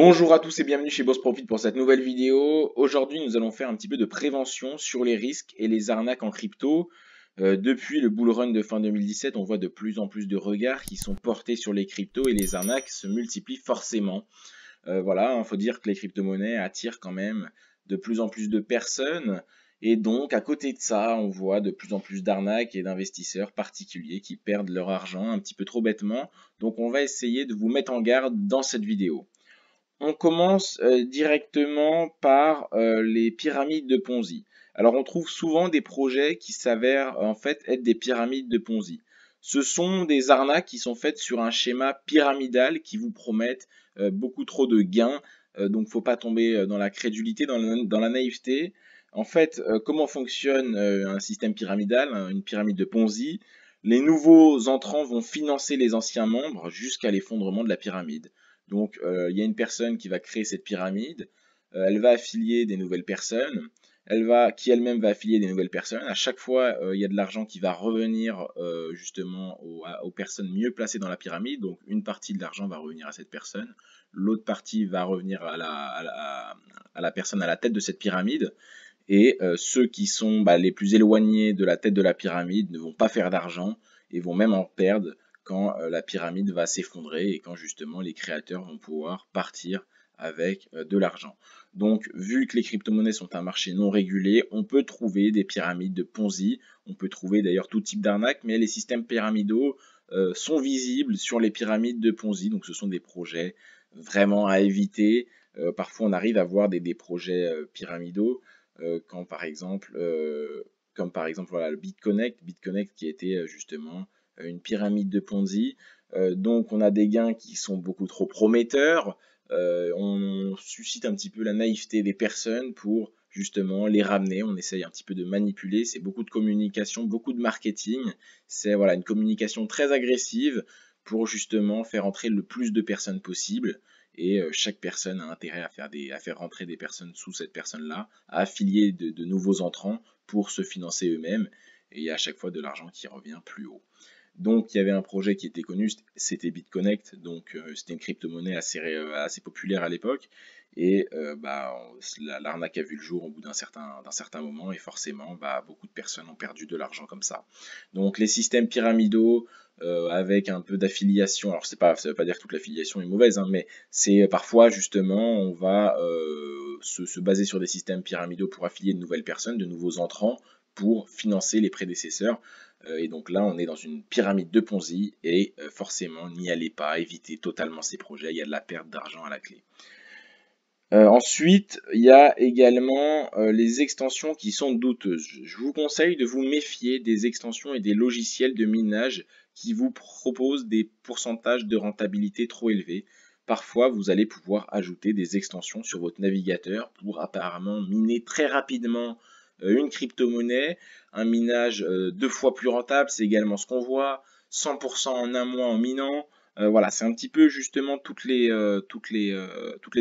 Bonjour à tous et bienvenue chez Boss Profit pour cette nouvelle vidéo. Aujourd'hui, nous allons faire un petit peu de prévention sur les risques et les arnaques en crypto. Euh, depuis le bull run de fin 2017, on voit de plus en plus de regards qui sont portés sur les cryptos et les arnaques se multiplient forcément. Euh, voilà, il hein, faut dire que les crypto-monnaies attirent quand même de plus en plus de personnes. Et donc, à côté de ça, on voit de plus en plus d'arnaques et d'investisseurs particuliers qui perdent leur argent un petit peu trop bêtement. Donc, on va essayer de vous mettre en garde dans cette vidéo. On commence euh, directement par euh, les pyramides de Ponzi. Alors on trouve souvent des projets qui s'avèrent en fait être des pyramides de Ponzi. Ce sont des arnaques qui sont faites sur un schéma pyramidal qui vous promettent euh, beaucoup trop de gains. donc faut pas tomber dans la crédulité, dans la naïveté. En fait, comment fonctionne un système pyramidal, hein, une pyramide de Ponzi Les nouveaux entrants vont financer les anciens membres jusqu'à l'effondrement de la pyramide. Donc, euh, il y a une personne qui va créer cette pyramide, euh, elle va affilier des nouvelles personnes, elle va, qui elle-même va affilier des nouvelles personnes. À chaque fois, euh, il y a de l'argent qui va revenir justement aux, personnes mieux placées dans la pyramide. Donc, une partie de l'argent va revenir à cette personne, l'autre partie va revenir à la, personne à la tête de cette pyramide. Et ceux qui sont bah, les plus éloignés de la tête de la pyramide ne vont pas faire d'argent et vont même en perdre quand euh, la pyramide va s'effondrer et quand justement les créateurs vont pouvoir partir avec euh, de l'argent. Donc, vu que les crypto-monnaies sont un marché non régulé, on peut trouver des pyramides de Ponzi, on peut trouver d'ailleurs tout type d'arnaque, mais les systèmes pyramidaux euh, sont visibles sur les pyramides de Ponzi, donc ce sont des projets vraiment à éviter. parfois, on arrive à voir des, projets pyramidaux quand par exemple, comme par exemple voilà, le BitConnect, BitConnect qui était justement une pyramide de Ponzi. Euh, donc on a des gains qui sont beaucoup trop prometteurs. Euh, on suscite un petit peu la naïveté des personnes pour justement les ramener. On essaye un petit peu de manipuler. C'est beaucoup de communication, beaucoup de marketing. C'est voilà une communication très agressive pour justement faire entrer le plus de personnes possible. Et euh, chaque personne a intérêt à faire, à faire rentrer des personnes sous cette personne-là, à affilier de, de nouveaux entrants pour se financer eux-mêmes. Et il y a à chaque fois de l'argent qui revient plus haut. Donc il y avait un projet qui était connu, c'était BitConnect, donc euh, c'était une crypto-monnaie euh, assez, populaire à l'époque. Et euh, bah, l'arnaque a vu le jour au bout d'un certain, moment, et forcément, bah, beaucoup de personnes ont perdu de l'argent comme ça. Donc les systèmes pyramidaux, avec un peu d'affiliation, alors pas, ça ne veut pas dire que toute l'affiliation est mauvaise, hein, mais c'est parfois justement, on va se baser sur des systèmes pyramidaux pour affilier de nouvelles personnes, de nouveaux entrants, pour financer les prédécesseurs. Euh, et donc là, on est dans une pyramide de Ponzi et euh, forcément, n'y allez pas, évitez totalement ces projets, il y a de la perte d'argent à la clé. Euh, ensuite, il y a également les extensions qui sont douteuses. Je vous conseille de vous méfier des extensions et des logiciels de minage qui vous proposent des pourcentages de rentabilité trop élevés. Parfois, vous allez pouvoir ajouter des extensions sur votre navigateur pour apparemment miner très rapidement euh, une crypto-monnaie, un minage euh, deux fois plus rentable, c'est également ce qu'on voit, 100% en un mois en minant. Euh, voilà, c'est un petit peu justement toutes les,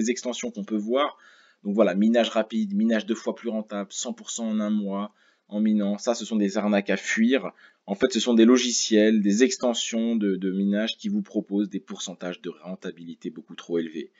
extensions qu'on peut voir. Donc voilà, minage rapide, minage deux fois plus rentable, 100% en un mois en minant. Ça, ce sont des arnaques à fuir. En fait, ce sont des logiciels, des extensions de minage qui vous proposent des pourcentages de rentabilité beaucoup trop élevés.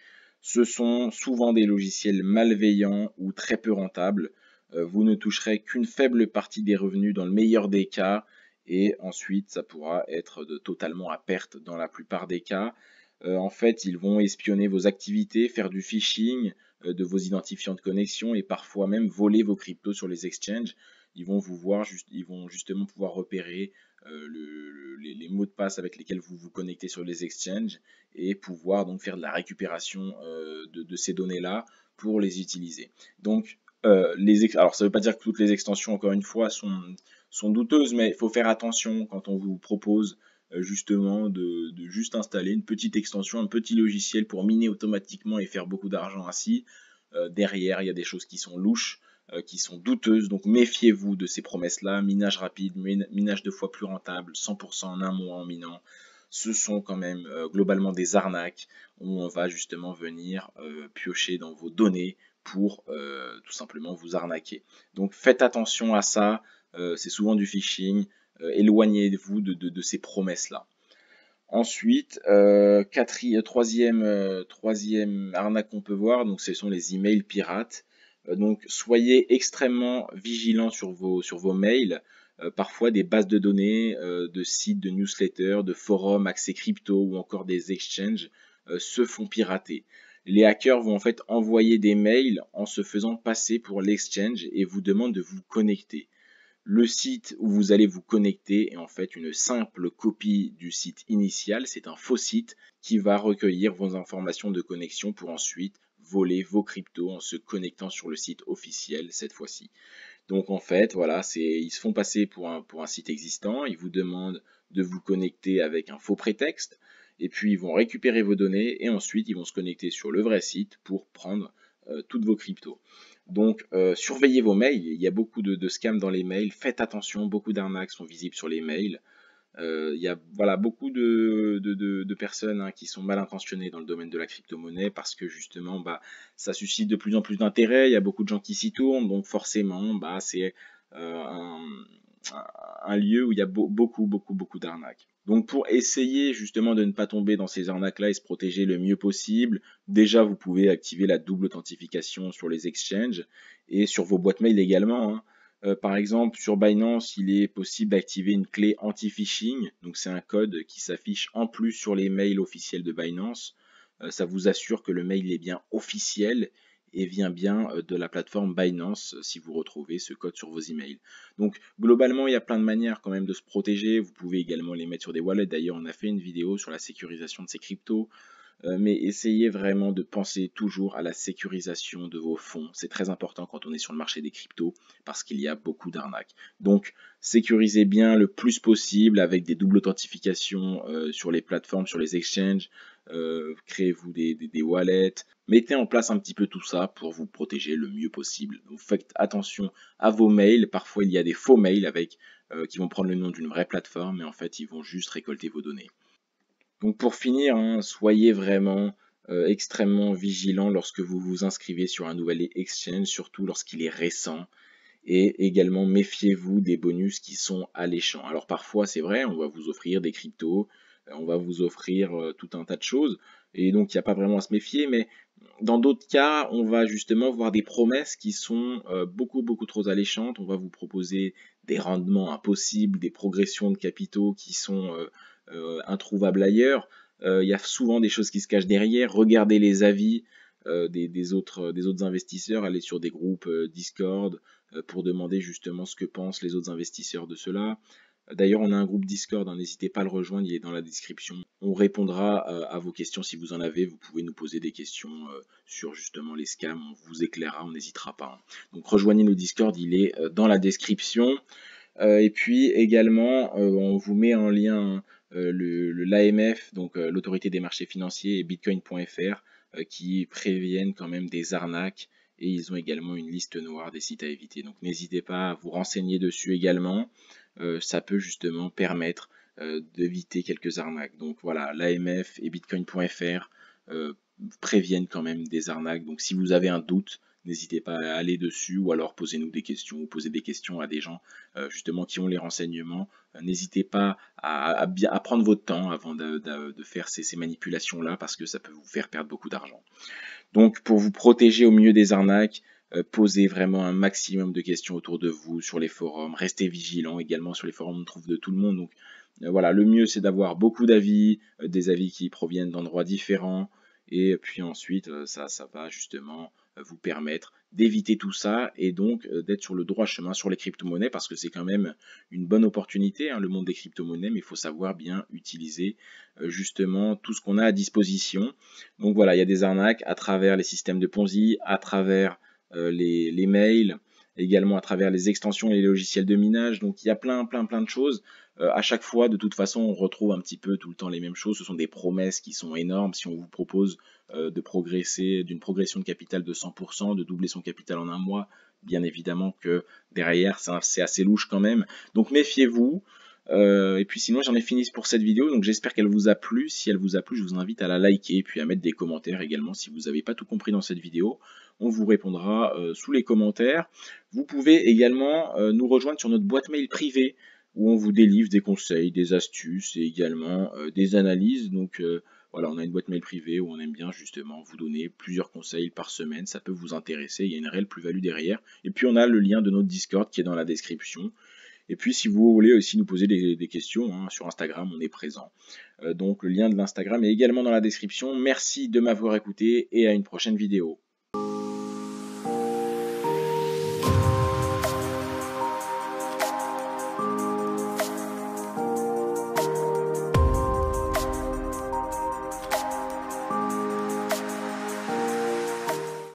Ce sont souvent des logiciels malveillants ou très peu rentables. Euh, vous ne toucherez qu'une faible partie des revenus dans le meilleur des cas et ensuite ça pourra être totalement à perte dans la plupart des cas. Euh, en fait, ils vont espionner vos activités, faire du phishing euh, de vos identifiants de connexion et parfois même voler vos cryptos sur les exchanges. Ils vont vous voir, ils vont justement pouvoir repérer les, mots de passe avec lesquels vous vous connectez sur les exchanges et pouvoir donc faire de la récupération de, de ces données-là pour les utiliser. Donc, euh, alors, ça ne veut pas dire que toutes les extensions, encore une fois, sont, douteuses, mais il faut faire attention quand on vous propose euh, justement de, juste installer une petite extension, un petit logiciel pour miner automatiquement et faire beaucoup d'argent ainsi. Euh, derrière, il y a des choses qui sont louches, qui sont douteuses, donc méfiez-vous de ces promesses-là. Minage rapide, minage deux fois plus rentable, 100% en un mois en minant ce sont quand même globalement des arnaques où on va justement venir piocher dans vos données pour euh, tout simplement vous arnaquer. Donc faites attention à ça, euh, c'est souvent du phishing, euh, éloignez-vous de, ces promesses-là. Ensuite, troisième, arnaque qu'on peut voir, donc ce sont les emails pirates. donc soyez extrêmement vigilants sur vos, sur vos mails. parfois des bases de données, de sites, de newsletters, de forums, accès crypto ou encore des exchanges se font pirater les hackers vont en fait envoyer des mails en se faisant passer pour l'exchange et vous demandent de vous connecter. Le site où vous allez vous connecter est en fait une simple copie du site initial, c'est un faux site qui va recueillir vos informations de connexion pour ensuite voler vos cryptos en se connectant sur le site officiel cette fois-ci. Donc en fait, voilà, ils se font passer pour un site existant, ils vous demandent de vous connecter avec un faux prétexte et puis ils vont récupérer vos données et ensuite ils vont se connecter sur le vrai site pour prendre euh, toutes vos cryptos. Donc euh, surveillez vos mails, il y a beaucoup de, scams dans les mails, faites attention, beaucoup d'arnaques sont visibles sur les mails. Euh, il y a voilà, beaucoup de, personnes hein, qui sont mal intentionnées dans le domaine de la crypto-monnaie parce que justement bah, ça suscite de plus en plus d'intérêt, il y a beaucoup de gens qui s'y tournent, donc forcément bah, c'est un, lieu où il y a beaucoup, beaucoup, beaucoup d'arnaques. Donc pour essayer justement de ne pas tomber dans ces arnaques-là et se protéger le mieux possible, déjà vous pouvez activer la double authentification sur les exchanges et sur vos boîtes mail également. Hein. Euh, par exemple, sur Binance, il est possible d'activer une clé anti-phishing. Donc c'est un code qui s'affiche en plus sur les mails officiels de Binance. Euh, ça vous assure que le mail est bien officiel et vient bien euh, de la plateforme Binance euh, si vous retrouvez ce code sur vos emails. Donc globalement, il y a plein de manières quand même de se protéger. Vous pouvez également les mettre sur des wallets. D'ailleurs, on a fait une vidéo sur la sécurisation de ces cryptos. Euh, mais essayez vraiment de penser toujours à la sécurisation de vos fonds. C'est très important quand on est sur le marché des cryptos parce qu'il y a beaucoup d'arnaques. Donc sécurisez bien le plus possible avec des doubles authentifications sur les plateformes, sur les exchanges, euh, créez-vous des, wallets, mettez en place un petit peu tout ça pour vous protéger le mieux possible. faites attention à vos mails, parfois il y a des faux mails avec euh, qui vont prendre le nom d'une vraie plateforme, mais en fait ils vont juste récolter vos données. Donc pour finir, hein, soyez vraiment euh, extrêmement vigilant lorsque vous vous inscrivez sur un nouvel exchange, surtout lorsqu'il est récent. Et également, méfiez-vous des bonus qui sont alléchants. Alors parfois, c'est vrai, on va vous offrir des cryptos, euh, on va vous offrir euh, tout un tas de choses. Et donc, il n'y a pas vraiment à se méfier, mais dans d'autres cas, on va justement voir des promesses qui sont euh, beaucoup, beaucoup trop alléchantes. On va vous proposer des rendements impossibles, des progressions de capitaux qui sont introuvables ailleurs. Il y a souvent des choses qui se cachent derrière. Regardez les avis des, autres, des autres investisseurs, allez sur des groupes Discord pour demander justement ce que pensent les autres investisseurs de cela. D'ailleurs, on a un groupe Discord, hein, n'hésitez pas à le rejoindre, il est dans la description. On répondra euh, à vos questions si vous en avez. Vous pouvez nous poser des questions euh, sur justement les scams, on vous éclairera, on n'hésitera pas. Hein. Donc rejoignez nos Discord, il est euh, dans la description. et puis également, on vous met en lien hein, l'AMF, donc l'autorité des marchés financiers et bitcoin.fr qui préviennent quand même des arnaques et ils ont également une liste noire des sites à éviter. Donc n'hésitez pas à vous renseigner dessus également. Euh, ça peut justement permettre euh, d'éviter quelques arnaques. Donc voilà, l'AMF et bitcoin.fr euh, préviennent quand même des arnaques. Donc si vous avez un doute, n'hésitez pas à aller dessus ou alors posez-nous des questions ou posez des questions à des gens justement qui ont les renseignements. n'hésitez pas à, prendre votre temps avant de, faire ces, ces manipulations-là parce que ça peut vous faire perdre beaucoup d'argent. Donc pour vous protéger au mieux des arnaques, euh, poser vraiment un maximum de questions autour de vous sur les forums, restez vigilant également sur les forums, on trouve de tout le monde. Donc euh, voilà, le mieux c'est d'avoir beaucoup d'avis, euh, des avis qui proviennent d'endroits différents, et puis ensuite ça, ça va justement vous permettre d'éviter tout ça et donc d'être sur le droit chemin sur les crypto-monnaies parce que c'est quand même une bonne opportunité, hein, le monde des crypto-monnaies, mais il faut savoir bien utiliser justement tout ce qu'on a à disposition. Donc voilà, il y a des arnaques à travers les systèmes de Ponzi, à travers euh, les, mails, également à travers les extensions et les logiciels de minage. Donc il y a plein, plein, plein de choses. Euh, à chaque fois, de toute façon, on retrouve un petit peu tout le temps les mêmes choses. Ce sont des promesses qui sont énormes. Si on vous propose euh, de progresser, d'une progression de capital de 100%, de doubler son capital en un mois, bien évidemment que derrière, c'est assez louche quand même. Donc méfiez-vous. et puis sinon, j'en ai fini pour cette vidéo. Donc j'espère qu'elle vous a plu. Si elle vous a plu, je vous invite à la liker et puis à mettre des commentaires également si vous n'avez pas tout compris dans cette vidéo on vous répondra euh, sous les commentaires. Vous pouvez également euh, nous rejoindre sur notre boîte mail privée où on vous délivre des conseils, des astuces et également euh, des analyses. Donc voilà, on a une boîte mail privée où on aime bien justement vous donner plusieurs conseils par semaine, ça peut vous intéresser, il y a une réelle plus-value derrière. Et puis on a le lien de notre Discord qui est dans la description. Et puis si vous voulez aussi nous poser des, questions, hein, sur Instagram on est présent. donc le lien de l'Instagram est également dans la description. Merci de m'avoir écouté et à une prochaine vidéo.